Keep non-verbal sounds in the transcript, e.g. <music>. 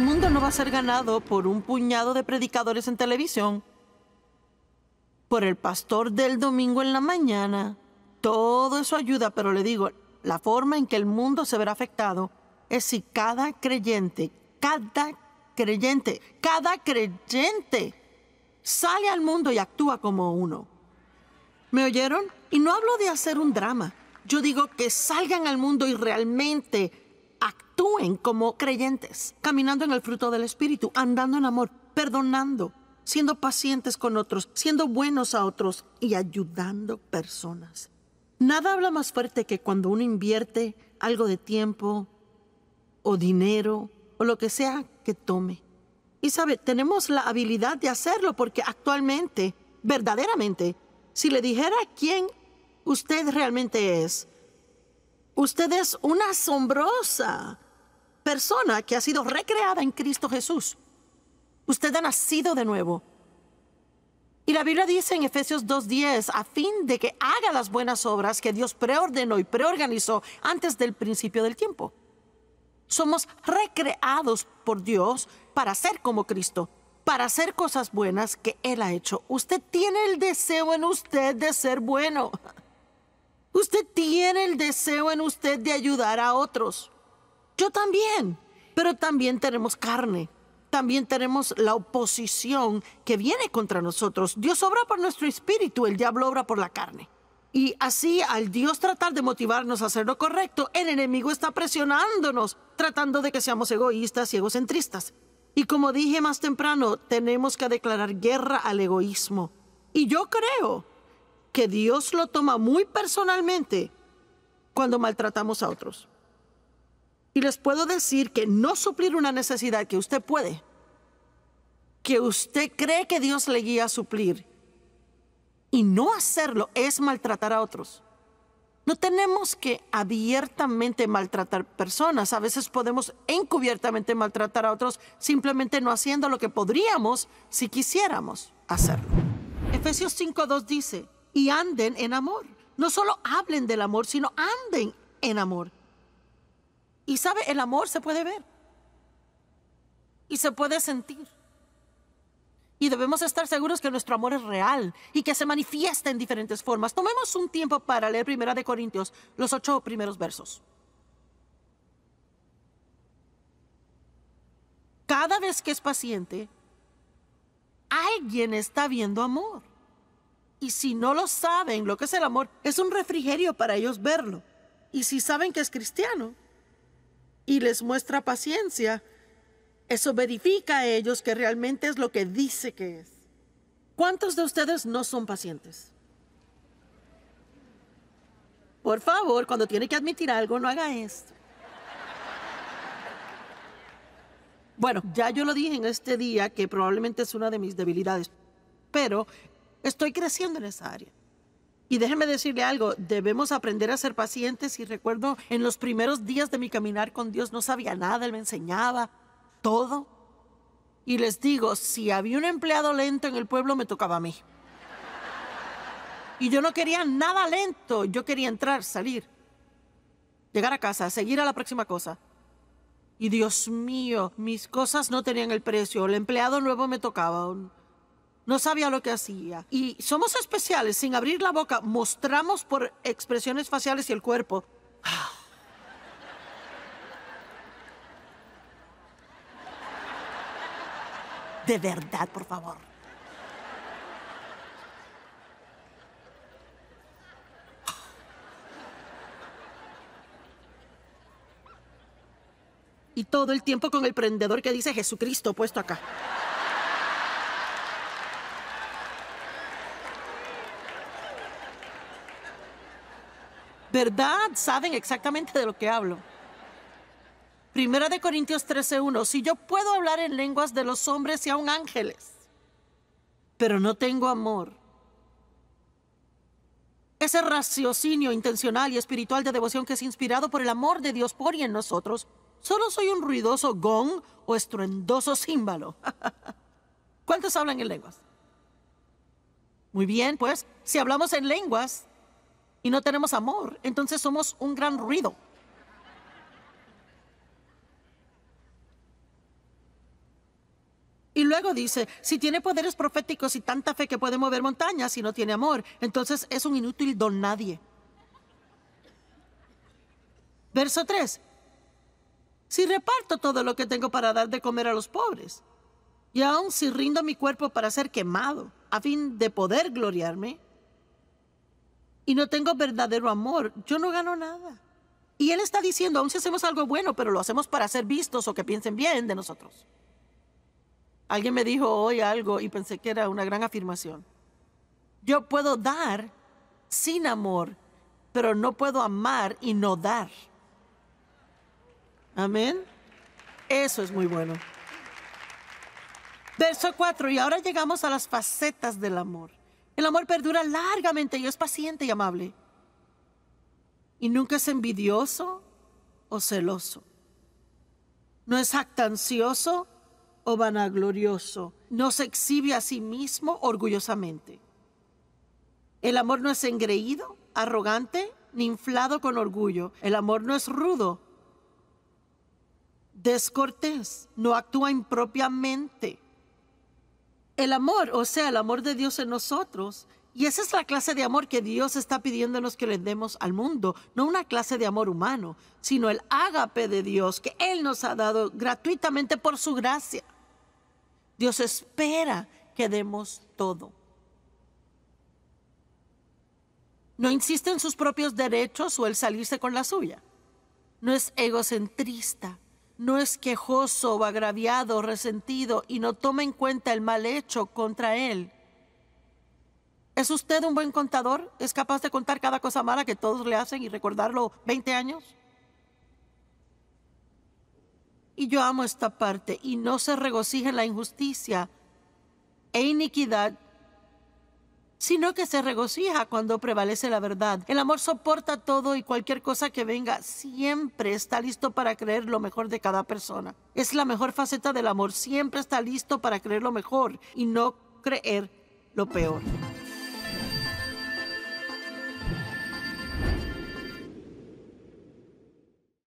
El mundo no va a ser ganado por un puñado de predicadores en televisión, por el pastor del domingo en la mañana. Todo eso ayuda, pero le digo, la forma en que el mundo se verá afectado es si cada creyente, cada creyente, cada creyente sale al mundo y actúa como uno. ¿Me oyeron? Y no hablo de hacer un drama. Yo digo que salgan al mundo y realmente como creyentes, caminando en el fruto del Espíritu, andando en amor, perdonando, siendo pacientes con otros, siendo buenos a otros y ayudando personas. Nada habla más fuerte que cuando uno invierte algo de tiempo o dinero o lo que sea que tome. Y sabe, tenemos la habilidad de hacerlo porque actualmente, verdaderamente, si le dijera quién usted realmente es, usted es una asombrosa persona que ha sido recreada en Cristo Jesús. Usted ha nacido de nuevo. Y la Biblia dice en Efesios 2.10, a fin de que haga las buenas obras que Dios preordenó y preorganizó antes del principio del tiempo. Somos recreados por Dios para ser como Cristo, para hacer cosas buenas que Él ha hecho. Usted tiene el deseo en usted de ser bueno. Usted tiene el deseo en usted de ayudar a otros. Yo también. Pero también tenemos carne. También tenemos la oposición que viene contra nosotros. Dios obra por nuestro espíritu, el diablo obra por la carne. Y así, al Dios tratar de motivarnos a hacer lo correcto, el enemigo está presionándonos, tratando de que seamos egoístas y egocentristas. Y como dije más temprano, tenemos que declarar guerra al egoísmo. Y yo creo que Dios lo toma muy personalmente cuando maltratamos a otros. Y les puedo decir que no suplir una necesidad que usted puede, que usted cree que Dios le guía a suplir, y no hacerlo es maltratar a otros. No tenemos que abiertamente maltratar personas. A veces podemos encubiertamente maltratar a otros simplemente no haciendo lo que podríamos si quisiéramos hacerlo. Efesios 5.2 dice, y anden en amor. No solo hablen del amor, sino anden en amor. Y sabe, el amor se puede ver y se puede sentir. Y debemos estar seguros que nuestro amor es real y que se manifiesta en diferentes formas. Tomemos un tiempo para leer Primera de Corintios, los ocho primeros versos. Cada vez que es paciente, alguien está viendo amor. Y si no lo saben lo que es el amor, es un refrigerio para ellos verlo. Y si saben que es cristiano, y les muestra paciencia, eso verifica a ellos que realmente es lo que dice que es. ¿Cuántos de ustedes no son pacientes? Por favor, cuando tiene que admitir algo, no haga esto. Bueno, ya yo lo dije en este día que probablemente es una de mis debilidades, pero estoy creciendo en esa área. Y déjeme decirle algo, debemos aprender a ser pacientes y recuerdo en los primeros días de mi caminar con Dios no sabía nada, Él me enseñaba todo. Y les digo, si había un empleado lento en el pueblo me tocaba a mí. Y yo no quería nada lento, yo quería entrar, salir, llegar a casa, seguir a la próxima cosa. Y Dios mío, mis cosas no tenían el precio, el empleado nuevo me tocaba. No sabía lo que hacía. Y somos especiales, sin abrir la boca, mostramos por expresiones faciales y el cuerpo. Ah. De verdad, por favor. Y todo el tiempo con el prendedor que dice Jesucristo puesto acá. ¿verdad? Saben exactamente de lo que hablo. Primera de Corintios 13:1, si yo puedo hablar en lenguas de los hombres y aún ángeles, pero no tengo amor. Ese raciocinio intencional y espiritual de devoción que es inspirado por el amor de Dios por y en nosotros, solo soy un ruidoso gong o estruendoso címbalo. <laughs> ¿Cuántos hablan en lenguas? Muy bien, pues, si hablamos en lenguas, y no tenemos amor, entonces somos un gran ruido. Y luego dice, si tiene poderes proféticos y tanta fe que puede mover montañas y no tiene amor, entonces es un inútil don nadie. Verso 3. Si reparto todo lo que tengo para dar de comer a los pobres, y aun si rindo mi cuerpo para ser quemado, a fin de poder gloriarme, y no tengo verdadero amor, yo no gano nada. Y él está diciendo, aún si hacemos algo bueno, pero lo hacemos para ser vistos o que piensen bien de nosotros. Alguien me dijo hoy algo y pensé que era una gran afirmación. Yo puedo dar sin amor, pero no puedo amar y no dar. Amén. Eso es muy bueno. Verso 4, y ahora llegamos a las facetas del amor. El amor perdura largamente y es paciente y amable. Y nunca es envidioso o celoso. No es actancioso o vanaglorioso. No se exhibe a sí mismo orgullosamente. El amor no es engreído, arrogante, ni inflado con orgullo. El amor no es rudo, descortés, no actúa impropiamente el amor, o sea, el amor de Dios en nosotros. Y esa es la clase de amor que Dios está pidiéndonos que le demos al mundo, no una clase de amor humano, sino el ágape de Dios que Él nos ha dado gratuitamente por su gracia. Dios espera que demos todo. No insiste en sus propios derechos o el salirse con la suya. No es egocentrista no es quejoso agraviado, resentido y no toma en cuenta el mal hecho contra él. ¿Es usted un buen contador? ¿Es capaz de contar cada cosa mala que todos le hacen y recordarlo 20 años? Y yo amo esta parte, y no se regocija en la injusticia e iniquidad sino que se regocija cuando prevalece la verdad. El amor soporta todo y cualquier cosa que venga siempre está listo para creer lo mejor de cada persona. Es la mejor faceta del amor, siempre está listo para creer lo mejor y no creer lo peor.